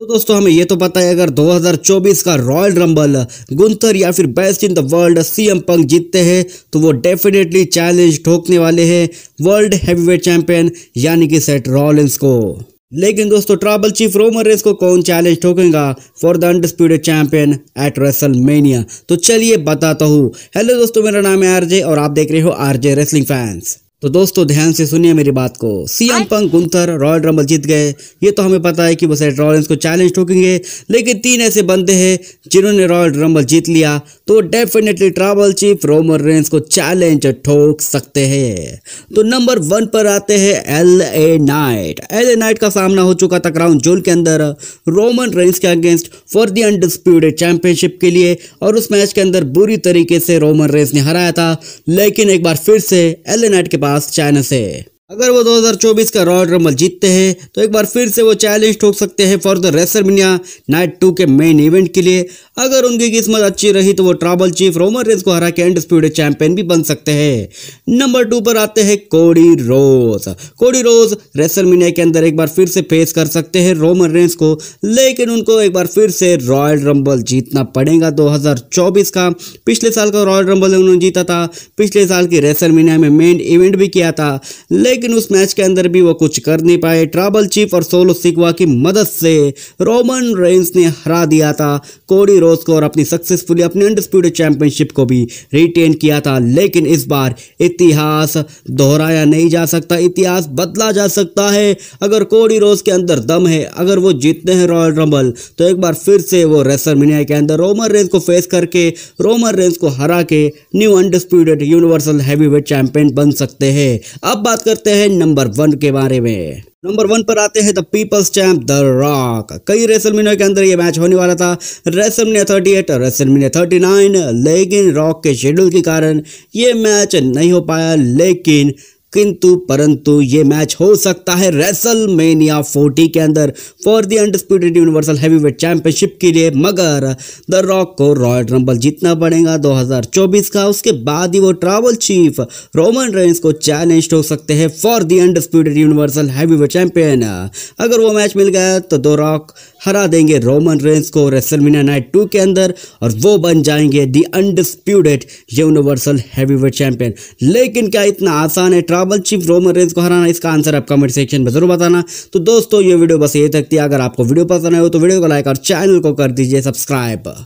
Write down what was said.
तो दोस्तों हमें ये तो पता है अगर 2024 का रॉयल रंबल गुंतर या फिर best in the world CM Punk जीतते हैं तो वो डेफिनेटली चैलेंज ठोकने वाले हैं वर्ल्ड हैवीवेट चैंपियन यानी कि सेट रॉलिंस को लेकिन दोस्तों ट्राइबल चीफ रोमर रेस को कौन चैलेंज ठोकेगा for the undisputed champion at WrestleMania तो चलिए बताता हूँ हेलो दोस्तों मेरा नाम है आरजे और आप देख रहे हो आरजे रेसलिंग फैंस तो दोस्तों ध्यान से सुनिए मेरी बात को सीएम हाँ। पंक गुंथर रॉयल रंबल जीत गए ये तो हमें पता है कि वो सेट रॉयल्स को चैलेंज ठोकेंगे लेकिन तीन ऐसे बंदे हैं जिन्होंने रॉयल रंबल जीत लिया तो definitely tribal chief Roman Reigns को चैलेंज ठोक सकते हैं तो नंबर वन पर आते हैं L A Knight L A Knight का सामना हो चुका था क्राउन जोल के अंदर रोमन रेंस के against for the undisputed championship के लिए और उस मैच के अंदर बुरी तरीके से रोमन रेंस ने हराया था लेकिन एक बार फिर से एल ए नाइट के पास पास चाइना से अगर वो 2024 का रॉयल रमल जीतते हैं तो एक बार फिर से वो चैलेंज ठोक सकते हैं for the WrestleMania night two के मेन इवेंट के लिए अगर उनकी किस्मत अच्छी रही तो वो ट्रैवल चीफ रोमन रेस को हरा के एंड स्पीड चैंपियन भी बन सकते हैं नंबर टू पर आते हैं कोडी रोज कोडी रोज रेसर मिनिया के अंदर एक बार फिर से फेस कर सकते हैं रोमन रेंस को लेकिन उनको एक बार फिर से रॉयल रंबल जीतना पड़ेगा दो का पिछले साल का रॉयल रंबल उन्होंने जीता था पिछले साल की रेसर मिनिया में मेन इवेंट भी किया था लेकिन लेकिन उस मैच के अंदर भी वो कुछ कर नहीं पाए ट्रैवल चीफ और सोलो सिकवा की मदद से रोमन रेंस ने हरा दिया था कोडी रोज को और अपनी सक्सेसफुली अपनी अनडिस्प्यूटेड चैंपियनशिप को भी रिटेन किया था लेकिन इस बार इतिहास दोहराया नहीं जा सकता इतिहास बदला जा सकता है अगर कोडी रोज के अंदर दम है अगर वो जीतते हैं रॉयल रंबल तो एक बार फिर से वो रेसर मीनिया के अंदर रोमन रेंस को फेस करके रोमन रेंस को हरा के new undisputed universal heavyweight champion बन सकते हैं अब बात करते करते हैं नंबर वन के बारे में नंबर वन पर आते हैं the people's champ the Rock कई रेसल रेसलमीनों के अंदर ये मैच होने वाला था एट रेसल और थर्टी नाइन लेकिन रॉक के शेड्यूल के कारण ये मैच नहीं हो पाया लेकिन किंतु परंतु ये मैच हो सकता है रेसल मेनिया फोर्टी के अंदर for the undisputed universal heavyweight championship के लिए मगर द रॉक को रॉयल रंबल जीतना पड़ेगा 2024 का उसके बाद ही वो ट्रैवल चीफ रोमन रेंस को चैलेंज हो सकते हैं for the undisputed universal heavyweight champion अगर वो मैच मिल गया तो दो रॉक हरा देंगे रोमन रेंस को रेसल मीना नाइट टू के अंदर और वो बन जाएंगे the undisputed universal heavyweight champion लेकिन क्या इतना आसान है डबल चिप रोम रेंज को हराना इसका आंसर आप कमेंट सेक्शन में जरूर बताना तो दोस्तों ये वीडियो बस ये तक थी अगर आपको वीडियो पसंद आए हो तो वीडियो को लाइक और चैनल को कर दीजिए सब्सक्राइब